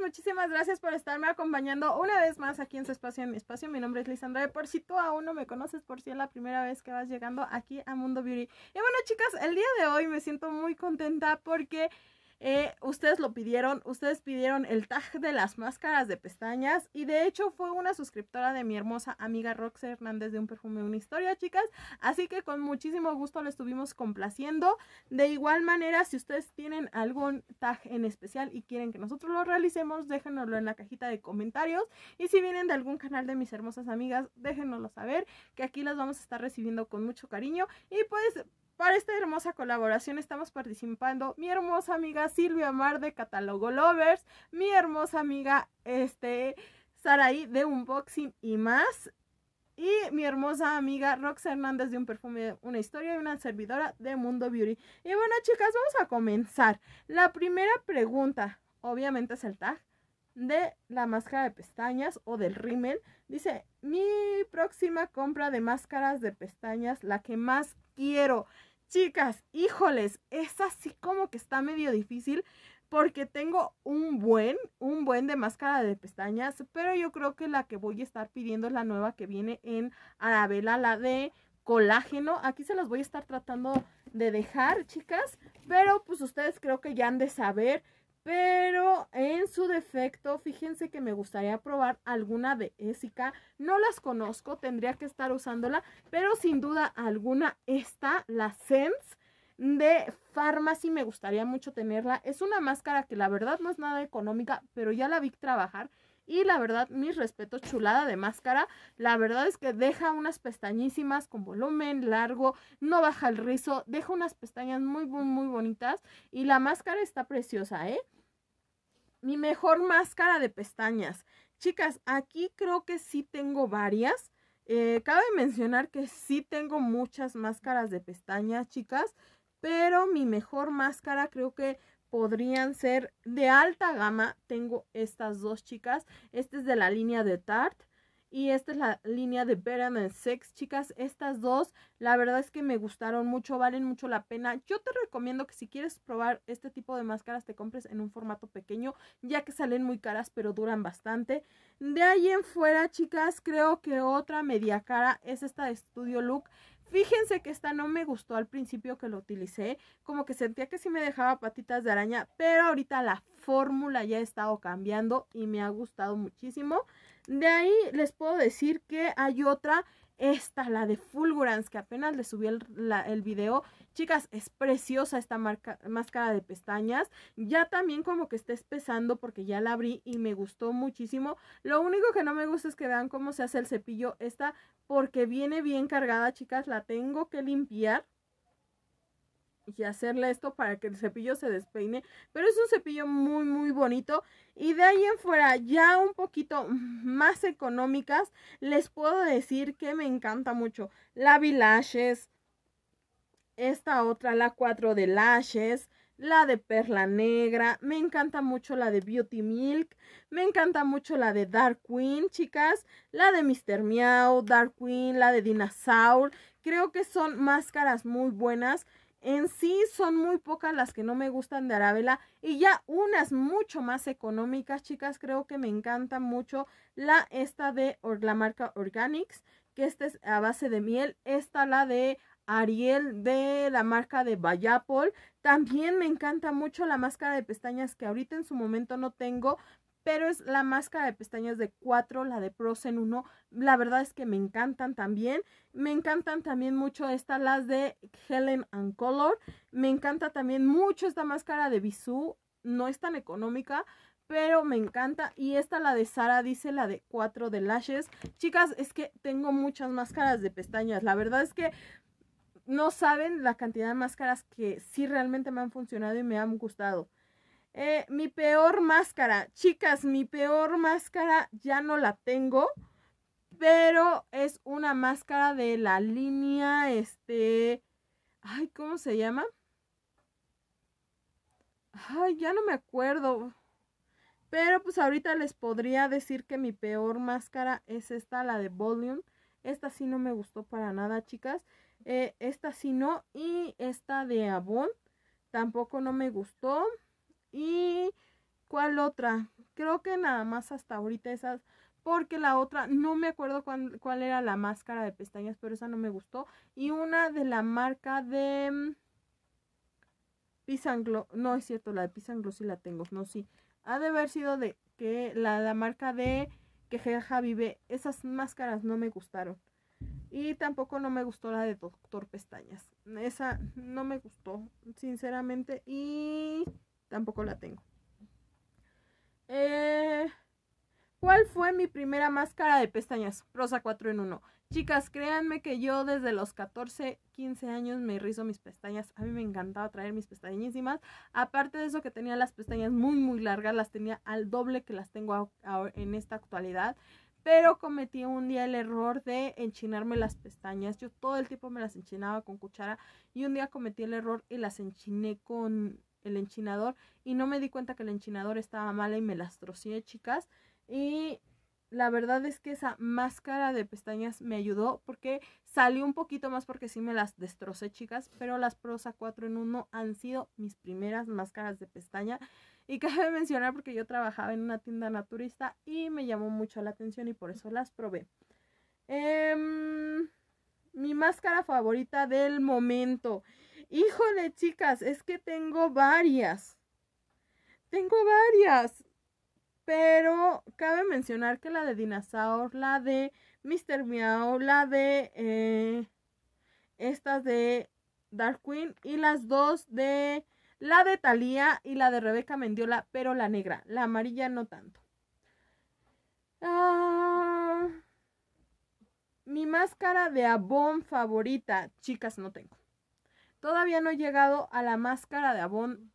muchísimas gracias por estarme acompañando una vez más aquí en su espacio, en mi espacio. Mi nombre es Lisandra, Por si tú aún no me conoces, por si es la primera vez que vas llegando aquí a Mundo Beauty. Y bueno, chicas, el día de hoy me siento muy contenta porque eh, ustedes lo pidieron, ustedes pidieron el tag de las máscaras de pestañas y de hecho fue una suscriptora de mi hermosa amiga Rox Hernández de Un Perfume, una historia, chicas. Así que con muchísimo gusto lo estuvimos complaciendo. De igual manera, si ustedes tienen algún tag en especial y quieren que nosotros lo realicemos, déjenoslo en la cajita de comentarios. Y si vienen de algún canal de mis hermosas amigas, déjenoslo saber, que aquí las vamos a estar recibiendo con mucho cariño. Y pues para esta hermosa colaboración estamos participando mi hermosa amiga Silvia Mar de Catálogo Lovers, mi hermosa amiga este, Saraí de Unboxing y más, y mi hermosa amiga Rox Hernández de Un Perfume, una historia y una servidora de Mundo Beauty. Y bueno, chicas, vamos a comenzar. La primera pregunta, obviamente es el tag de la máscara de pestañas o del rímel. Dice, mi próxima compra de máscaras de pestañas, la que más quiero. Chicas, híjoles, es así como que está medio difícil porque tengo un buen, un buen de máscara de pestañas, pero yo creo que la que voy a estar pidiendo es la nueva que viene en Arabella, la de colágeno. Aquí se las voy a estar tratando de dejar, chicas, pero pues ustedes creo que ya han de saber pero en su defecto, fíjense que me gustaría probar alguna de Esica. No las conozco, tendría que estar usándola, pero sin duda alguna esta, la Sense de Pharmacy, me gustaría mucho tenerla. Es una máscara que la verdad no es nada económica, pero ya la vi trabajar y la verdad, mis respetos, chulada de máscara. La verdad es que deja unas pestañísimas con volumen largo, no baja el rizo, deja unas pestañas muy, muy, muy bonitas. Y la máscara está preciosa, ¿eh? Mi mejor máscara de pestañas. Chicas, aquí creo que sí tengo varias. Eh, cabe mencionar que sí tengo muchas máscaras de pestañas, chicas. Pero mi mejor máscara creo que podrían ser de alta gama. Tengo estas dos chicas. Este es de la línea de Tarte. Y esta es la línea de Better Than Sex, chicas. Estas dos, la verdad es que me gustaron mucho, valen mucho la pena. Yo te recomiendo que si quieres probar este tipo de máscaras, te compres en un formato pequeño, ya que salen muy caras, pero duran bastante. De ahí en fuera, chicas, creo que otra media cara es esta de Studio Look. Fíjense que esta no me gustó al principio que lo utilicé, como que sentía que sí me dejaba patitas de araña, pero ahorita la fórmula ya ha estado cambiando y me ha gustado muchísimo. De ahí les puedo decir que hay otra, esta, la de Fulgurance, que apenas le subí el, el video, Chicas, es preciosa esta marca, máscara de pestañas. Ya también como que está espesando porque ya la abrí y me gustó muchísimo. Lo único que no me gusta es que vean cómo se hace el cepillo esta porque viene bien cargada, chicas. La tengo que limpiar y hacerle esto para que el cepillo se despeine. Pero es un cepillo muy, muy bonito. Y de ahí en fuera, ya un poquito más económicas, les puedo decir que me encanta mucho. La Lashes, esta otra, la 4 de Lashes, la de Perla Negra, me encanta mucho la de Beauty Milk, me encanta mucho la de Dark Queen, chicas, la de Mr. Meow, Dark Queen, la de Dinosaur, creo que son máscaras muy buenas. En sí son muy pocas las que no me gustan de Arabella y ya unas mucho más económicas, chicas, creo que me encanta mucho la esta de la marca Organics, que esta es a base de miel, esta la de Ariel de la marca de Vallapol. También me encanta mucho la máscara de pestañas que ahorita en su momento no tengo, pero es la máscara de pestañas de 4, la de en 1. La verdad es que me encantan también. Me encantan también mucho estas, las de Helen and Color. Me encanta también mucho esta máscara de Bisú. No es tan económica, pero me encanta. Y esta, la de Sara, dice la de 4 de Lashes. Chicas, es que tengo muchas máscaras de pestañas. La verdad es que no saben la cantidad de máscaras que sí realmente me han funcionado y me han gustado. Eh, mi peor máscara, chicas, mi peor máscara ya no la tengo, pero es una máscara de la línea, este, ay, ¿cómo se llama? Ay, ya no me acuerdo. Pero pues ahorita les podría decir que mi peor máscara es esta, la de Volume. Esta sí no me gustó para nada, chicas. Eh, esta sí no. Y esta de Avon tampoco no me gustó. Y cuál otra. Creo que nada más hasta ahorita esas. Porque la otra, no me acuerdo cuál, era la máscara de pestañas, pero esa no me gustó. Y una de la marca de... Mm, Pisanglo, no es cierto, la de Pisanglo sí la tengo, no, sí. Ha de haber sido de que la, la marca de que esas máscaras no me gustaron. Y tampoco no me gustó la de Doctor Pestañas. Esa no me gustó, sinceramente. Y tampoco la tengo. Eh, ¿Cuál fue mi primera máscara de pestañas? Rosa 4 en 1. Chicas, créanme que yo desde los 14, 15 años me rizo mis pestañas. A mí me encantaba traer mis pestañísimas. Aparte de eso que tenía las pestañas muy, muy largas, las tenía al doble que las tengo en esta actualidad. Pero cometí un día el error de enchinarme las pestañas. Yo todo el tiempo me las enchinaba con cuchara y un día cometí el error y las enchiné con el enchinador y no me di cuenta que el enchinador estaba mala y me las trocé, chicas. Y la verdad es que esa máscara de pestañas me ayudó porque salió un poquito más porque sí me las destrocé, chicas, pero las Prosa 4 en 1 han sido mis primeras máscaras de pestaña. Y cabe mencionar porque yo trabajaba en una tienda naturista y me llamó mucho la atención y por eso las probé. Em, mi máscara favorita del momento. Híjole, chicas, es que tengo varias. Tengo varias. Pero cabe mencionar que la de Dinosaur, la de Mr. Meow, la de eh, estas de Dark Queen y las dos de la de Thalía y la de Rebeca Mendiola, pero la negra, la amarilla no tanto. Ah, mi máscara de Avon favorita, chicas, no tengo. Todavía no he llegado a la máscara de Avon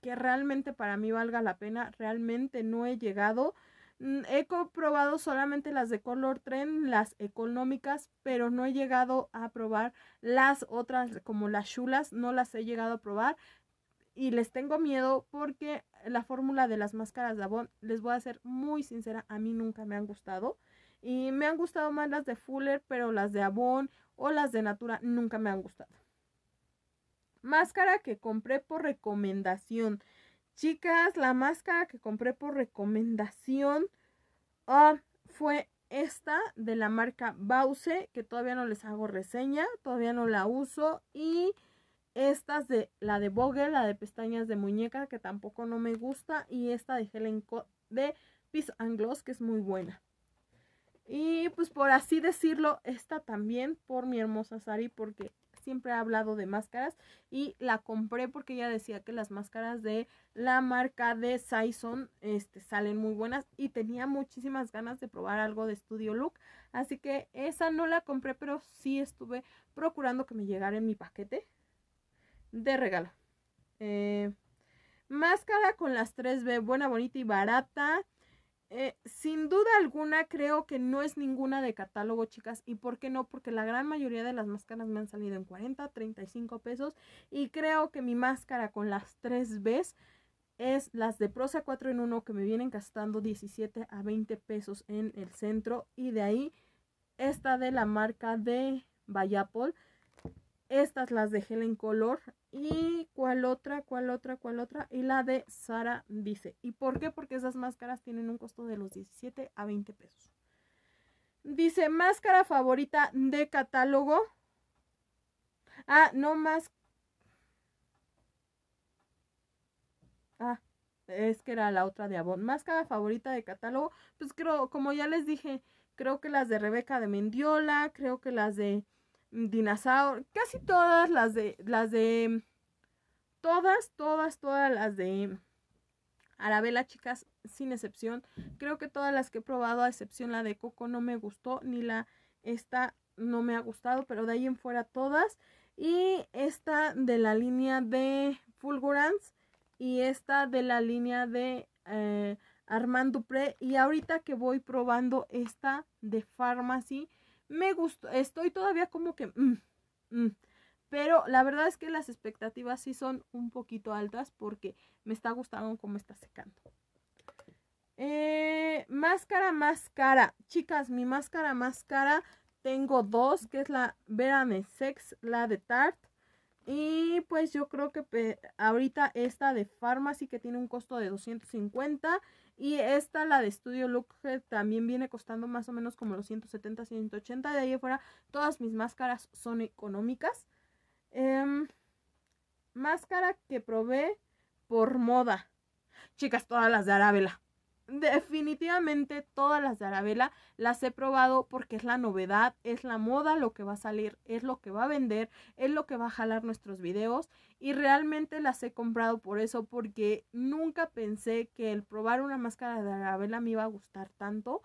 que realmente para mí valga la pena, realmente no he llegado. Mm, he comprobado solamente las de Color tren las económicas, pero no he llegado a probar las otras como las chulas, no las he llegado a probar. Y les tengo miedo porque la fórmula de las máscaras de Avon, les voy a ser muy sincera, a mí nunca me han gustado. Y me han gustado más las de Fuller, pero las de Avon o las de Natura nunca me han gustado. Máscara que compré por recomendación. Chicas, la máscara que compré por recomendación ah, fue esta de la marca Bause, que todavía no les hago reseña, todavía no la uso. Y estas de la de Vogue, la de pestañas de muñeca, que tampoco no me gusta. Y esta de Helen de Peace and Gloss, que es muy buena. Y pues por así decirlo, esta también por mi hermosa Sari, porque siempre ha hablado de máscaras y la compré porque ella decía que las máscaras de la marca de Saison este, salen muy buenas y tenía muchísimas ganas de probar algo de Studio Look. Así que esa no la compré, pero sí estuve procurando que me llegara en mi paquete de regalo. Eh, máscara con las 3B, buena, bonita y barata. Eh, sin duda alguna creo que no es ninguna de catálogo, chicas. ¿Y por qué no? Porque la gran mayoría de las máscaras me han salido en 40, 35 pesos. Y creo que mi máscara con las 3 b es las de Prosa 4 en 1 que me vienen gastando 17 a 20 pesos en el centro. Y de ahí esta de la marca de Bayapol estas las dejé en Color. ¿Y cuál otra? ¿Cuál otra? ¿Cuál otra? Y la de Sara Dice. ¿Y por qué? Porque esas máscaras tienen un costo de los 17 a 20 pesos. Dice, máscara favorita de catálogo. Ah, no más. Ah, es que era la otra de Avon. Máscara favorita de catálogo. Pues creo, como ya les dije, creo que las de Rebeca de Mendiola, creo que las de Dinosaur, casi todas las de, las de, todas, todas, todas las de Arabella, chicas, sin excepción. Creo que todas las que he probado, a excepción la de Coco, no me gustó, ni la esta no me ha gustado, pero de ahí en fuera todas. Y esta de la línea de Fulgurance y esta de la línea de eh, Armand Dupré. Y ahorita que voy probando esta de Pharmacy, me gustó, estoy todavía como que... Mm, mm, pero la verdad es que las expectativas sí son un poquito altas porque me está gustando cómo está secando. Eh, máscara, máscara. Chicas, mi máscara, máscara. Tengo dos, que es la Verane Sex, la de Tarte. Y pues yo creo que ahorita esta de Farmacy que tiene un costo de 250 y esta, la de Studio Look, eh, también viene costando más o menos como los 170, 180. De ahí afuera, todas mis máscaras son económicas. Em, máscara que probé por moda. Chicas, todas las de Arábela. Definitivamente todas las de Arabella las he probado porque es la novedad, es la moda lo que va a salir, es lo que va a vender, es lo que va a jalar nuestros videos y realmente las he comprado por eso porque nunca pensé que el probar una máscara de Arabella me iba a gustar tanto.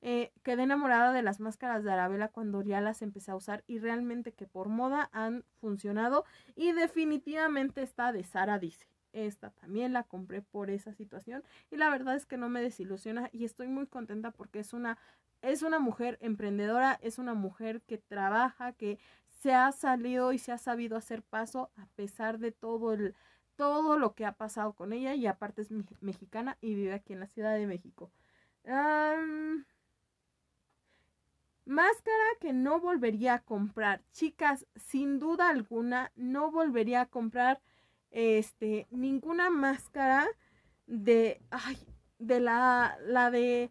Eh, quedé enamorada de las máscaras de Arabella cuando ya las empecé a usar y realmente que por moda han funcionado y definitivamente está de Sara dice. Esta también la compré por esa situación y la verdad es que no me desilusiona y estoy muy contenta porque es una es una mujer emprendedora, es una mujer que trabaja, que se ha salido y se ha sabido hacer paso a pesar de todo el todo lo que ha pasado con ella y aparte es mexicana y vive aquí en la Ciudad de México. máscara que no volvería a comprar. Chicas, sin duda alguna, no volvería a comprar este, ninguna máscara de, ay, de la, la de,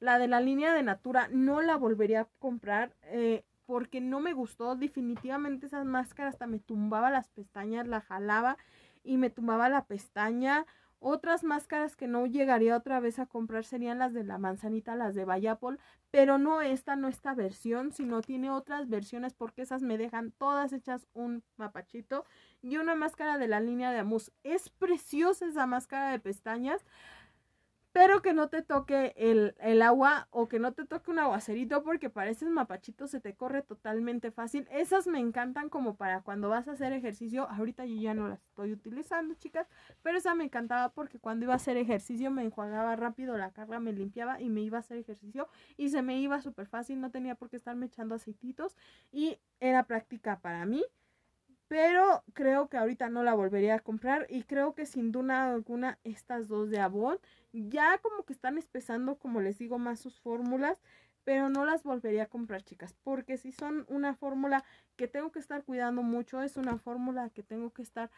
la de la línea de Natura, no la volvería a comprar eh, porque no me gustó, definitivamente esas máscaras hasta me tumbaba las pestañas, la jalaba y me tumbaba la pestaña, otras máscaras que no llegaría otra vez a comprar serían las de la manzanita, las de Vallapol, pero no esta, no esta versión, sino tiene otras versiones porque esas me dejan todas hechas un mapachito. Y una máscara de la línea de Amus. Es preciosa esa máscara de pestañas pero que no te toque el, agua o que no te toque un aguacerito porque pareces mapachito, se te corre totalmente fácil. Esas me encantan como para cuando vas a hacer ejercicio. Ahorita yo ya no las estoy utilizando, chicas, pero esa me encantaba porque cuando iba a hacer ejercicio me enjuagaba rápido la carga, me limpiaba y me iba a hacer ejercicio y se me iba súper fácil, no tenía por qué estarme echando aceititos y era práctica para mí. Pero creo que ahorita no la volvería a comprar y creo que sin duda alguna estas dos de Avon ya como que están espesando, como les digo, más sus fórmulas. Pero no las volvería a comprar, chicas, porque si son una fórmula que tengo que estar cuidando mucho, es una fórmula que tengo que estar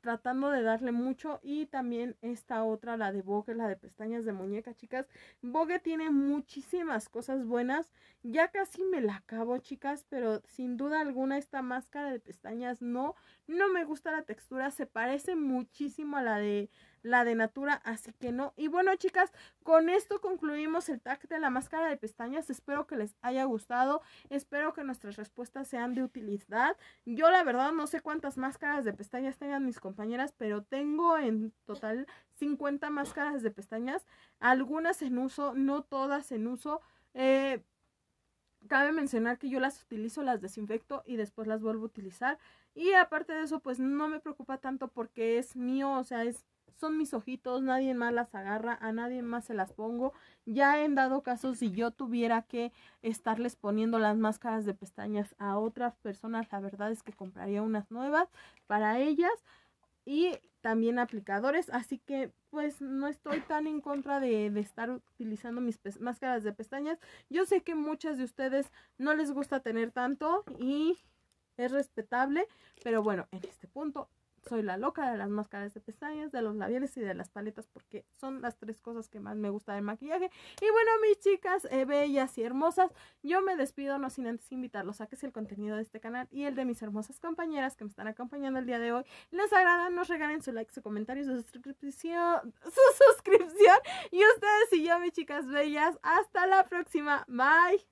tratando de darle mucho. Y también esta otra, la de Vogue, la de pestañas de muñeca, chicas. Vogue tiene muchísimas cosas buenas. Ya casi me la acabo, chicas, pero sin duda alguna esta máscara de pestañas no, no me gusta la textura. Se parece muchísimo a la de la de Natura, así que no. Y bueno, chicas, con esto concluimos el tacto de la máscara de pestañas. Espero que les haya gustado. Espero que nuestras respuestas sean de utilidad. Yo la verdad no sé cuántas máscaras de pestañas tengan mis compañeras, pero tengo en total 50 máscaras de pestañas, algunas en uso, no todas en uso. Eh, cabe mencionar que yo las utilizo, las desinfecto y después las vuelvo a utilizar. Y aparte de eso, pues no me preocupa tanto porque es mío, o sea, es son mis ojitos, nadie más las agarra, a nadie más se las pongo. Ya en dado caso, si yo tuviera que estarles poniendo las máscaras de pestañas a otras personas, la verdad es que compraría unas nuevas para ellas y también aplicadores, así que pues no estoy tan en contra de, de estar utilizando mis máscaras de pestañas. Yo sé que muchas de ustedes no les gusta tener tanto y es respetable, pero bueno, en este punto soy la loca de las máscaras de pestañas, de los labiales y de las paletas porque son las tres cosas que más me gusta del maquillaje. Y bueno, mis chicas eh, bellas y hermosas, yo me despido no sin antes invitarlos a que si el contenido de este canal y el de mis hermosas compañeras que me están acompañando el día de hoy les agrada, nos regalen su like, su comentario, su suscripción, su suscripción. Y ustedes y yo, mis chicas bellas, hasta la próxima. Bye.